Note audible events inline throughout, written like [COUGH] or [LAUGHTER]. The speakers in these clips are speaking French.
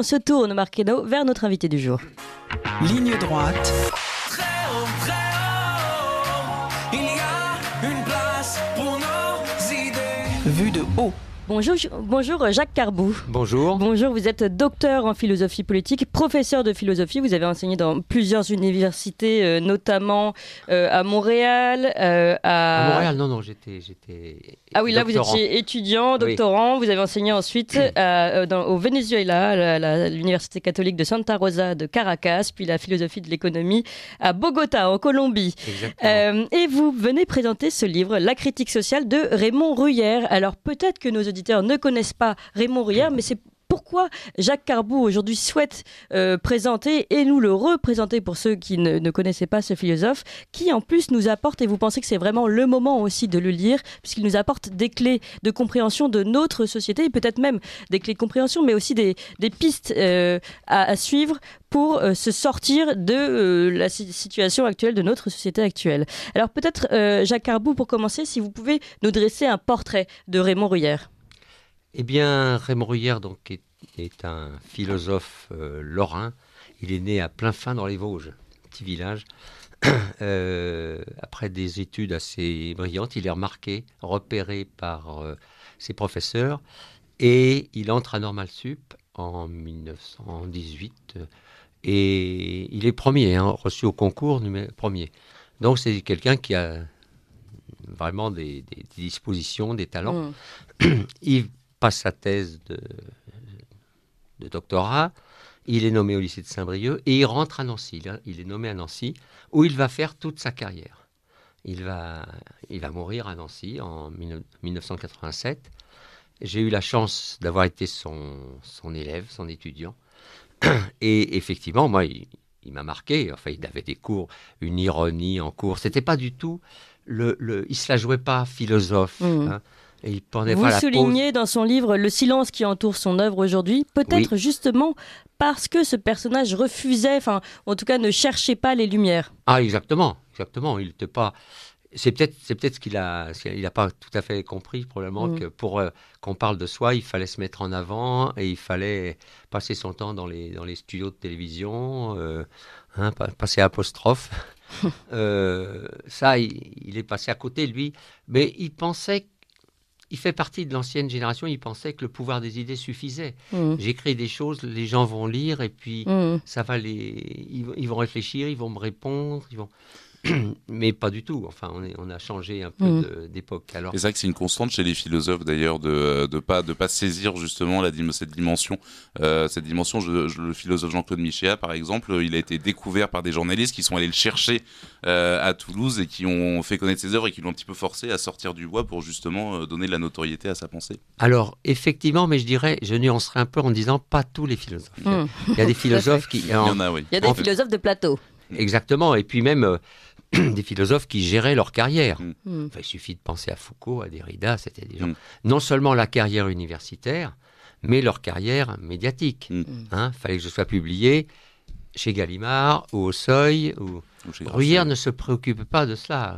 On se tourne, Marquedo, vers notre invité du jour. Ligne droite. Très haut, très haut, il y une place pour Vue de haut. Bonjour, bonjour euh, Jacques Carbou. Bonjour. Bonjour, vous êtes docteur en philosophie politique, professeur de philosophie. Vous avez enseigné dans plusieurs universités, euh, notamment euh, à Montréal. à... Montréal, non, non, j'étais. Ah oui, là vous étiez étudiant, doctorant. Vous avez enseigné ensuite [CLEARS THROAT] au Venezuela, à l'Université catholique de Santa Rosa de Caracas, puis la philosophie de l'économie à Bogota, en Colombie. Exactement. et vous venez présenter ce livre, La critique sociale de Raymond Ruyère. Alors peut-être que nos auditeurs ne connaissent pas Raymond Rière, mais c'est pourquoi Jacques Carbou aujourd'hui souhaite euh, présenter et nous le représenter pour ceux qui ne, connaissaient pas ce philosophe, qui en plus nous apporte, et vous pensez que c'est vraiment le moment aussi de le lire, puisqu'il nous apporte des clés de compréhension de notre société, et peut-être même des clés de compréhension, mais aussi des, pistes euh, à, suivre pour euh, se sortir de la situation actuelle, de notre société actuelle. Alors peut-être, Jacques Carbou, pour commencer, si vous pouvez nous dresser un portrait de Raymond Ruyère. Eh bien, Raymond Ruyère donc, est, un philosophe euh, lorrain. Il est né à fin dans les Vosges, petit village. [COUGHS] Euh, après des études assez brillantes, il est remarqué, repéré par euh, ses professeurs et il entre à Normal Sup en 1918 et il est premier, hein, reçu au concours premier. Donc c'est quelqu'un qui a vraiment des, dispositions, des talents. Mm. [COUGHS] Il passe sa thèse de, de doctorat. Il est nommé au lycée de Saint-Brieuc et il rentre à Nancy. Il est nommé à Nancy où il va faire toute sa carrière. Il va, il va mourir à Nancy en 1987. J'ai eu la chance d'avoir été son, son élève, son étudiant. [CLEARS THROAT] Et effectivement, moi, il, m'a marqué. Enfin, il avait des cours, une ironie en cours. C'était pas du tout. Le, le, il se la jouait pas philosophe. Mmh. Hein. Vous soulignez dans son livre le silence qui entoure son œuvre aujourd'hui, peut-être justement parce que ce personnage refusait, enfin, en tout cas, ne cherchait pas les lumières. Ah, exactement, exactement. Il pas. C'est peut-être, c'est peut-être ce qu'il a, il n'a pas tout à fait compris probablement mm. que pour euh, qu'on parle de soi, il fallait se mettre en avant et il fallait passer son temps dans les dans les studios de télévision, euh, hein, passer à apostrophe. [LAUGHS] Euh, ça, il, il, est passé à côté lui, mais il pensait il fait partie de l'ancienne génération, il pensait que le pouvoir des idées suffisait. Mm. J'écris des choses, les gens vont lire et puis mm. ça va les, ils, ils, vont réfléchir, ils vont me répondre, ils vont. [CLEARS THROAT] mais pas du tout. Enfin, on, a changé un peu mm. d'époque. Alors... C'est vrai que c'est une constante chez les philosophes d'ailleurs de ne pas, de pas saisir justement la, cette dimension. Euh, cette dimension, le philosophe Jean-Claude Michéa par exemple, il a été découvert par des journalistes qui sont allés le chercher euh, à Toulouse et qui ont fait connaître ses œuvres et qui l'ont un petit peu forcé à sortir du bois pour justement euh, donner de la notoriété à sa pensée. Alors effectivement, mais je dirais, je nuancerais un peu en disant pas tous les philosophes. Mm. Il y a des philosophes qui... [LAUGHS] Il y a, des philosophes de plateau. Exactement, et puis même... [CLEARS THROAT] des philosophes qui géraient leur carrière. Mm. Mm. il suffit de penser à Foucault, à Derrida, c'était des gens. Mm. Non seulement la carrière universitaire, mais leur carrière médiatique. Il hein, fallait que je sois publié chez Gallimard ou au Seuil. Ou... Bruyère ne se préoccupe pas de cela.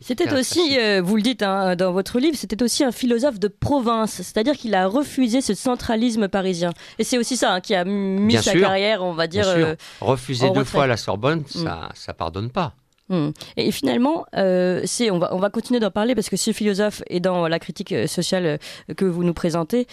C'était aussi, euh, vous le dites hein, dans votre livre, c'était aussi un philosophe de province, c'est-à-dire qu'il a refusé ce centralisme parisien. Et c'est aussi ça hein, qui a mis sa carrière, on va dire. Euh, Refuser deux fois la Sorbonne, ça ça pardonne pas. Hmm. Et finalement, euh, on, va, on va continuer d'en parler parce que ce philosophe et dans la critique euh, sociale euh, que vous nous présentez,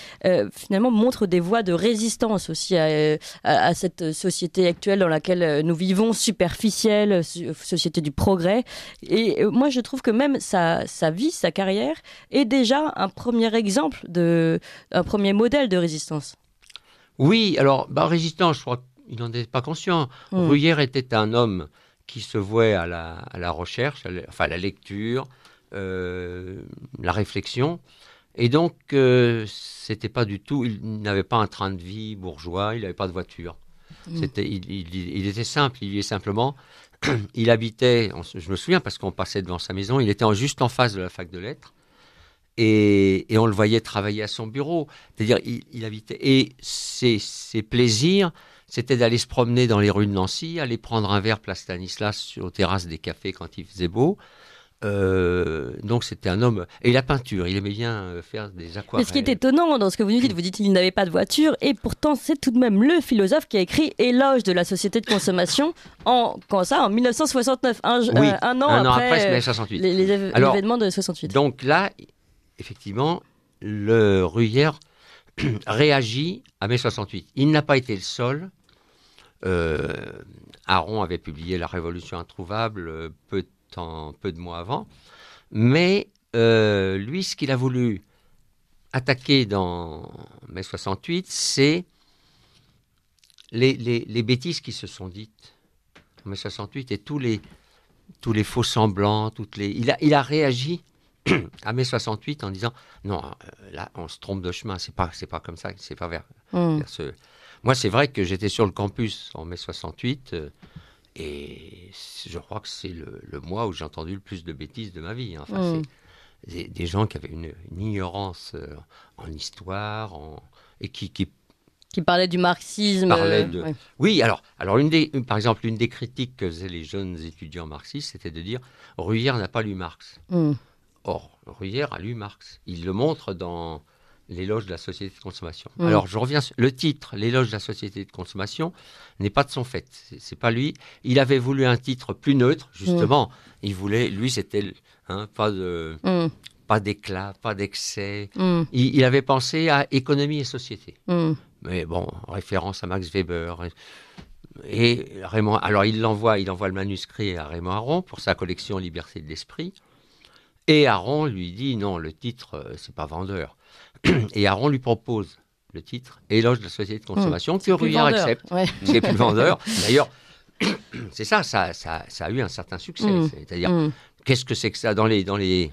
finalement montre des voies de résistance aussi à, cette société actuelle dans laquelle nous vivons, superficielle, société du progrès. Et moi, je trouve que même sa, vie, sa carrière est déjà un premier exemple, de, un premier modèle de résistance. Oui, alors, bah, résistance, je crois qu'il n'en est pas conscient. Mmh. Bruyère était un homme qui se vouait à la, recherche, à la, enfin la lecture, euh, la réflexion. Et donc, euh, c'était pas du tout. Il n'avait pas un train de vie bourgeois, il n'avait pas de voiture. Mm. C'était, il, était simple, il vivait simplement. [CLEARS THROAT] il habitait, je me souviens parce qu'on passait devant sa maison, il était juste en face de la fac de lettres. Et, on le voyait travailler à son bureau. C'est-à-dire, il, habitait. Et ses plaisirs c'était d'aller se promener dans les rues de Nancy, aller prendre un verre place Stanislas aux terrasses des cafés quand il faisait beau. Euh, donc c'était un homme et la peinture, il aimait bien euh, faire des aquarelles. Mais ce qui est étonnant dans ce que vous nous dites, vous dites qu'il n'avait pas de voiture et pourtant c'est tout de même le philosophe qui a écrit Éloge de la société de consommation [LAUGHS] en quand ça en 1969, un, an, après, an 68. Les, événements de 68. Donc là, effectivement, le Ruyère [CLEARS THROAT] réagit à mai 68. Il n'a pas été le seul. Aaron euh, avait publié La Révolution introuvable euh, peu de, peu de mois avant. Mais euh, lui, ce qu'il a voulu attaquer dans mai 68, c'est les, bêtises qui se sont dites en mai 68 et tous les, tous les faux semblants, toutes les... il, a, il a réagi [CLEARS THROAT] à mai 68 en disant non, là on se trompe de chemin, c'est pas, c'est pas comme ça, c'est pas vers, hmm. vers ce... Moi, c'est vrai que j'étais sur le campus en mai 68. Euh, et je crois que c'est le, mois où j'ai entendu le plus de bêtises de ma vie. Hein. Mmh. Des, gens qui avaient une, ignorance euh, en histoire et qui, qui, qui parlaient du marxisme. Euh, oui, alors, alors une des, par exemple, une des critiques que faisaient les jeunes étudiants marxistes, c'était de dire Ruyère n'a pas lu Marx. Mmh. Or, Ruyère a lu Marx. Il le montre dans l'éloge de la société de consommation. Mm. Alors je reviens le titre, l'éloge de la société de consommation n'est pas de son fait, c'est pas lui. Il avait voulu un titre plus neutre, justement. Mm. Il voulait, lui, c'était hein, pas de mm. pas d'éclat, pas d'excès. Il, avait pensé à économie et société. Mais bon, référence à Max Weber. Et Raymond, alors il l'envoie, il envoie le manuscrit à Raymond Aron pour sa collection Liberté de l'esprit. Et Aron lui dit non, le titre, euh, c'est pas vendeur. [CLEARS THROAT] et Aaron lui propose le titre Éloge de la société de mmh. consommation, que accepte. [LAUGHS] [CLEARS THROAT] C'est plus vendeur. D'ailleurs, c'est ça ça, ça a eu un certain succès. Mmh. C'est-à-dire, mmh. qu'est-ce que c'est que ça dans les, dans les,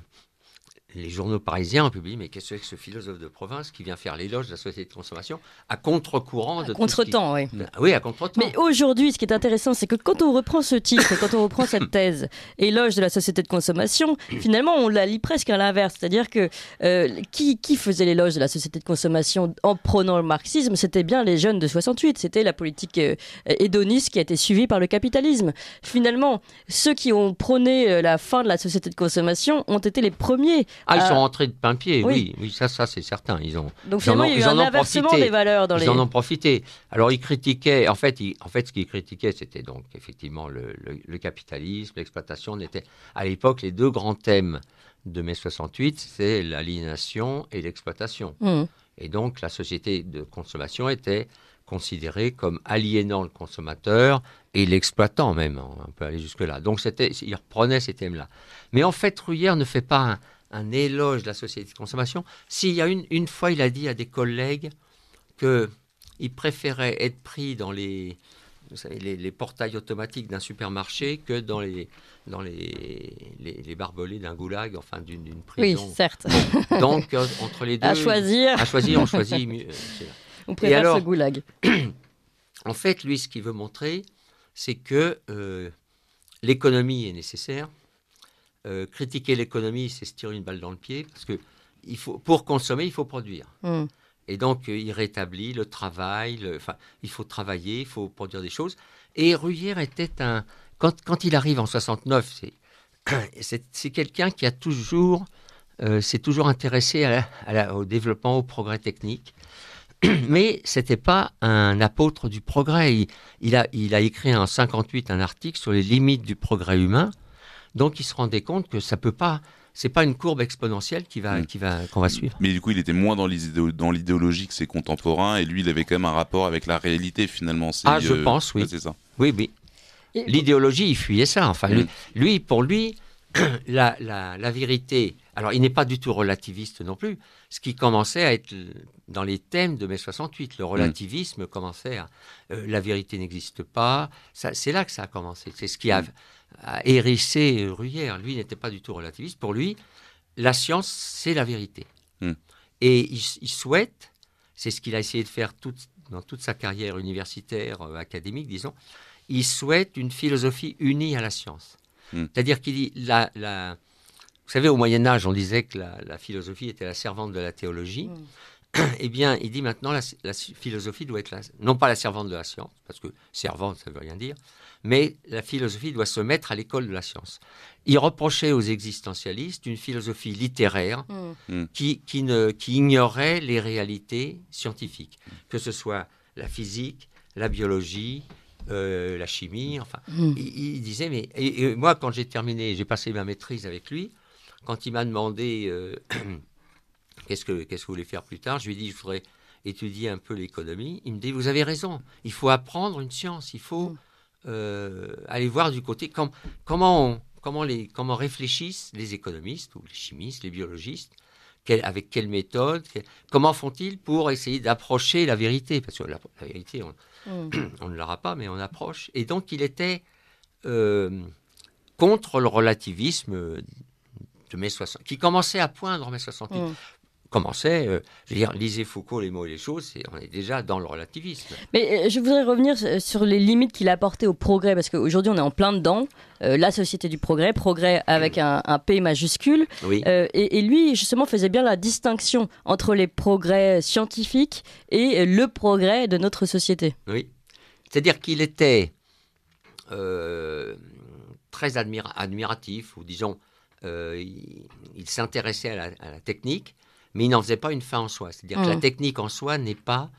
les journaux parisiens ont publié Mais qu'est-ce que c'est que ce philosophe de province qui vient faire l'éloge de la société de consommation à contre-courant de. À contre-temps, oui. Ah oui, à contre-temps. Mais aujourd'hui, ce qui est intéressant, c'est que quand on reprend ce titre, quand on reprend cette [COUGHS] thèse, éloge de la société de consommation, finalement, on la lit presque à l'inverse. C'est-à-dire que euh, qui, qui faisait l'éloge de la société de consommation en prônant le marxisme C'était bien les jeunes de 68. C'était la politique euh, hédoniste qui a été suivie par le capitalisme. Finalement, ceux qui ont prôné euh, la fin de la société de consommation ont été les premiers ah, ils sont euh, rentrés de pain pied, oui, oui, ça, ça c'est certain. Ils ont, Donc finalement, il y a eu un profité. des valeurs dans ils Ils en ont profité. Alors, ils critiquaient, en fait, en fait ce qu'ils critiquaient, c'était donc effectivement le, capitalisme, l'exploitation. était à l'époque les deux grands thèmes de mai 68, c'est l'aliénation et l'exploitation. Mmh. Et donc, la société de consommation était considérée comme aliénant le consommateur et l'exploitant même. On peut aller jusque-là. Donc c'était, reprenaient ces thèmes-là. Mais en fait, Ruyère ne fait pas un éloge de la société de consommation. S'il y a une, une fois, il a dit à des collègues qu'il préférait être pris dans les, les, portails automatiques d'un supermarché que dans les, dans les, barbelés d'un goulag, enfin d'une prison. Oui, certes. Donc, euh, entre les deux. À choisir. À choisir, on choisit [LAUGHS] mieux. Euh, on préfère ce goulag. [CLEARS THROAT] en fait, lui, ce qu'il veut montrer, c'est que euh, l'économie est nécessaire, euh, critiquer l'économie, c'est se tirer une balle dans le pied, parce que il faut, pour consommer, il faut produire. Mm. Et donc, euh, il rétablit le travail, le, il faut travailler, il faut produire des choses. Et Ruyère était un... Quand, il arrive en 69, [COUGHS] c'est quelqu'un qui a toujours... Euh, s'est toujours intéressé au développement, au progrès technique. [COUGHS] Mais c'était pas un apôtre du progrès. il, a, il a écrit en 58 un article sur les limites du progrès humain. Donc il se rendait compte que ça peut pas c'est pas une courbe exponentielle qui va, mm. qui va, qu'on va suivre. Mais du coup, il était moins dans l'idéologie que ses contemporains, et lui, il avait quand même un rapport avec la réalité finalement. Ah, je euh, pense, oui. c'est ça. Oui, oui. L'idéologie, il fuyait ça. Enfin, mm. lui, lui, pour lui, la, vérité, alors il n'est pas du tout relativiste non plus, ce qui commençait à être dans les thèmes de mai 68, le mm. relativisme commençait à... Euh, la vérité n'existe pas, c'est là que ça a commencé, c'est ce qui a, hérissé Ruyère, lui n'était pas du tout relativiste, pour lui, la science c'est la vérité. Mm. Et il, souhaite, c'est ce qu'il a essayé de faire dans toute sa carrière universitaire, euh, académique disons, il souhaite une philosophie unie à la science. Hmm. C'est-à-dire qu'il dit Vous savez, au Moyen Âge, on disait que la, philosophie était la servante de la théologie. Hmm. [CLEARS THROAT] Eh bien, il dit maintenant la, philosophie doit être la, non pas la servante de la science, parce que servante, ça ne veut rien dire, mais la philosophie doit se mettre à l'école de la science. Il reprochait aux existentialistes une philosophie littéraire hmm. qui ignorait les réalités scientifiques, que ce soit la physique, la biologie, euh, la chimie, enfin. Mm. Il, disait, mais. Et, moi, quand j'ai terminé, j'ai passé ma maîtrise avec lui, quand il m'a demandé euh, [CLEARS THROAT] qu'est-ce, que, que vous voulez faire plus tard, je lui ai dit, je voudrais étudier un peu l'économie. Il me dit, vous avez raison, il faut apprendre une science, il faut mm. euh, aller voir du côté. comment, comment, les, comment réfléchissent les économistes ou les chimistes, les biologistes avec quelle méthode, comment font-ils pour essayer d'approcher la vérité Parce que la, vérité, Mm. on ne l'aura pas, mais on approche. Et donc, il était euh, contre le relativisme de mai 60, qui commençait à poindre en mai 68 commençait, euh, je veux dire, lisez Foucault, les mots et les choses, on est déjà dans le relativisme. Mais euh, je voudrais revenir euh, sur les limites qu'il a apportées au progrès, parce qu'aujourd'hui on est en plein dedans, la société du progrès, progrès avec un, P majuscule, et, lui justement faisait bien la distinction entre les progrès scientifiques et le progrès de notre société. Oui, c'est-à-dire qu'il était très admiratif, ou disons, il, s'intéressait à, à la technique, mais il n'en faisait pas une fin en soi. C'est-à-dire que la mm. technique en soi n'est pas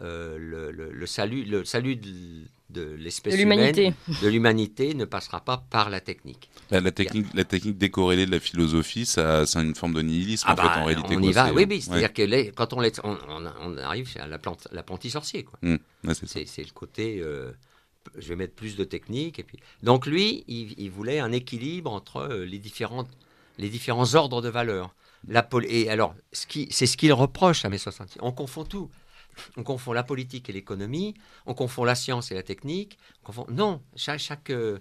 euh, le, salut, le salut de, l'espèce humaine, de l'humanité, ne passera pas par la technique. La, technique, la technique décorrélée de la philosophie, ça, c'est une forme de nihilisme ah en, fait, bah, en réalité. On y va, oui, oui c'est-à-dire que quand on, arrive à l'apprenti sorcier. Quoi. Mm. c'est, le côté, euh, je vais mettre plus de technique. Et puis... Donc lui, il, il voulait un équilibre entre euh, les, différentes, les différents ordres de valeurs. La et alors, c'est ce qu'il reproche à mai 60 On confond tout. On confond la politique et l'économie, on confond la science et la technique. Non, chaque, euh,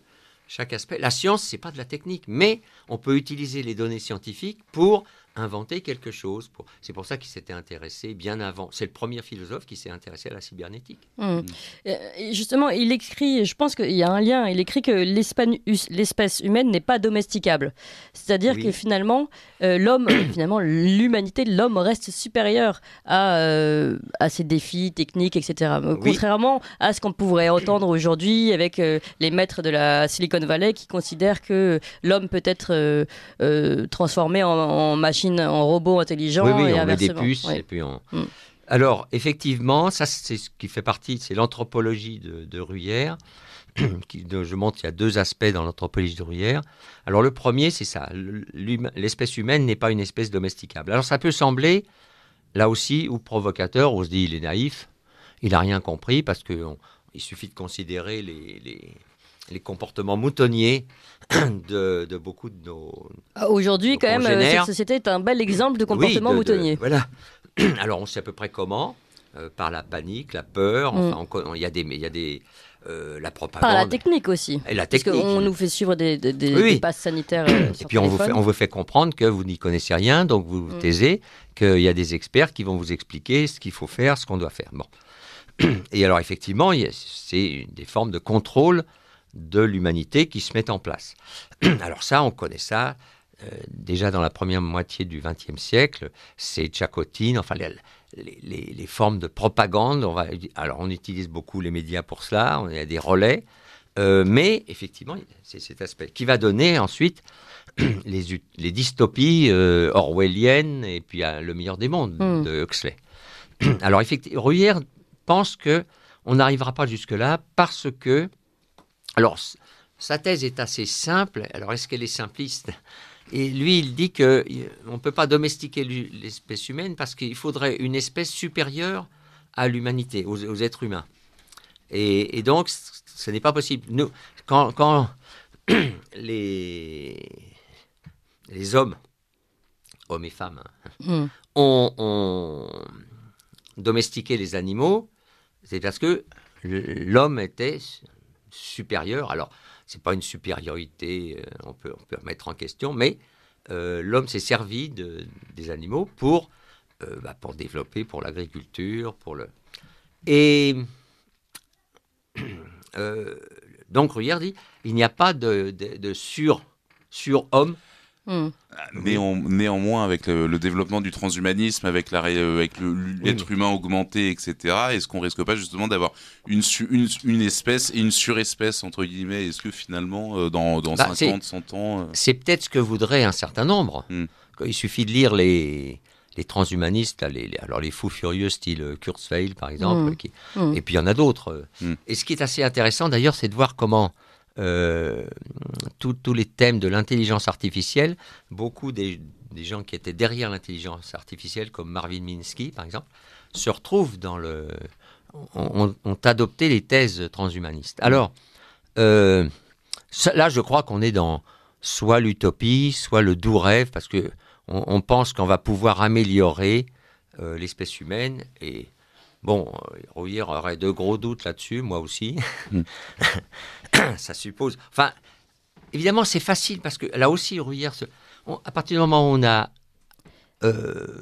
chaque, aspect. La science, n'est pas de la technique, mais on peut utiliser les données scientifiques pour inventer quelque chose. Pour... C'est pour ça qu'il s'était intéressé bien avant. C'est le premier philosophe qui s'est intéressé à la cybernétique. Mmh. justement, il écrit, je pense qu'il y a un lien, il écrit que l'espèce humaine n'est pas domesticable. C'est-à-dire que finalement, euh, l'homme, [COUGHS] finalement, l'humanité, l'homme reste supérieur à, euh, à ses défis techniques, etc. Contrairement à ce qu'on pourrait entendre aujourd'hui avec euh, les maîtres de la Silicon Valley qui considèrent que l'homme peut être transformé en machine en robot intelligent, on met des puces et puis mm. Alors, effectivement, ça, c'est ce qui fait partie, c'est l'anthropologie de, de, Ruyère. [CLEARS THROAT] je montre, il y a deux aspects dans l'anthropologie de Ruyère. Alors, le premier, c'est ça. L'espèce humaine n'est pas une espèce domesticable. Alors, ça peut sembler, là aussi, ou provocateur, on se dit, il est naïf, il n'a rien compris, parce qu'il suffit de considérer les comportements moutonniers [COUGHS] de, beaucoup de nos. Ah, aujourd'hui, quand même, euh, cette société est un bel exemple de comportement moutonnier. voilà. [COUGHS] Alors, on sait à peu près comment. Euh, par la panique, la peur. Mm. Enfin, y a des, il y a des, euh, la propagande. Par la technique aussi. Et la technique. On nous fait suivre des, passes sanitaires. [COUGHS] et puis on vous, fait, on vous, fait, comprendre que vous n'y connaissez rien, donc vous vous mm. taisez, qu'il y a des experts qui vont vous expliquer ce qu'il faut faire, ce qu'on doit faire. Bon. Et alors effectivement, c'est des formes de contrôle de l'humanité qui se met en place. [CLEARS THROAT] Alors ça, on connaît ça euh, déjà dans la première moitié du XXe siècle. C'est Chacotine, enfin les, formes de propagande. On va, alors on utilise beaucoup les médias pour cela, on a des relais. Euh, mais effectivement, c'est cet aspect qui va donner ensuite [CLEARS THROAT] les, dystopies euh, orwelliennes et puis le meilleur des mondes hmm. de Huxley. [CLEARS THROAT] Alors effectivement, Ruyère pense que on n'arrivera pas jusque là parce que alors, sa thèse est assez simple. Alors, est-ce qu'elle est simpliste Et lui, il dit que on peut pas domestiquer l'espèce humaine parce qu'il faudrait une espèce supérieure à l'humanité, aux, êtres humains. Et, donc, ce n'est pas possible. quand, [CLEARS THROAT] les, hommes, hommes et femmes, hein, mm. ont, domestiqué les animaux, c'est parce que l'homme était supérieur. Alors, ce n'est pas une supériorité, euh, on peut, on peut remettre en question, mais euh, l'homme s'est servi de, des animaux pour, euh, bah, pour développer, pour l'agriculture, pour le... Et donc Ruyère dit, il n'y a pas de, de, sur, sur-homme Hmm. néanmoins, avec le, développement du transhumanisme, avec euh, l'être humain augmenté, etc., est-ce qu'on risque pas justement d'avoir une, espèce et une surespèce, entre guillemets Est-ce que finalement, euh, dans, 50, 100 bah, ans. Euh, c'est peut-être ce que voudrait un certain nombre. Hmm. Il suffit de lire les, transhumanistes, les, alors les fous furieux style Kurzweil, par exemple, hmm. et puis il y en a d'autres. Et ce qui est assez intéressant d'ailleurs, c'est de voir comment euh, tous les thèmes de l'intelligence artificielle, beaucoup des, gens qui étaient derrière l'intelligence artificielle, comme Marvin Minsky par exemple, se retrouvent dans le. ont, adopté les thèses transhumanistes. Alors, euh, là, je crois qu'on est dans soit l'utopie, soit le doux rêve, parce que on, pense qu'on va pouvoir améliorer euh, l'espèce humaine et Bon, euh, Rouillère aurait de gros doutes là-dessus, moi aussi. Mm. [LAUGHS] ça suppose. Enfin, évidemment, c'est facile parce que là aussi, Rouillère, à partir du moment où on a euh,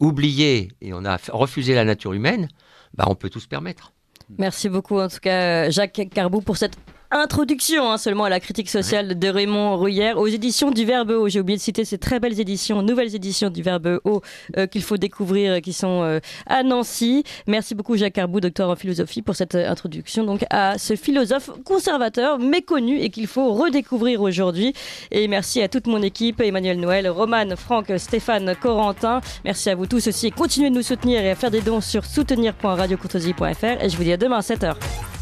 oublié et on a refusé la nature humaine, bah, on peut tout se permettre. Merci beaucoup, en tout cas, euh, Jacques Carbou, pour cette introduction hein, seulement à la critique sociale de Raymond Rouillère aux éditions du Verbe Haut. J'ai oublié de citer ces très belles éditions, nouvelles éditions du Verbe Haut euh, qu'il faut découvrir, euh, qui sont euh, à Nancy. Merci beaucoup Jacques Arbou, docteur en philosophie, pour cette introduction donc à ce philosophe conservateur méconnu et qu'il faut redécouvrir aujourd'hui. Et merci à toute mon équipe, Emmanuel Noël, Roman, Franck, Stéphane, Corentin. Merci à vous tous aussi et continuez de nous soutenir et à faire des dons sur soutenir.radiocourtoisie.fr et je vous dis à demain à 7h.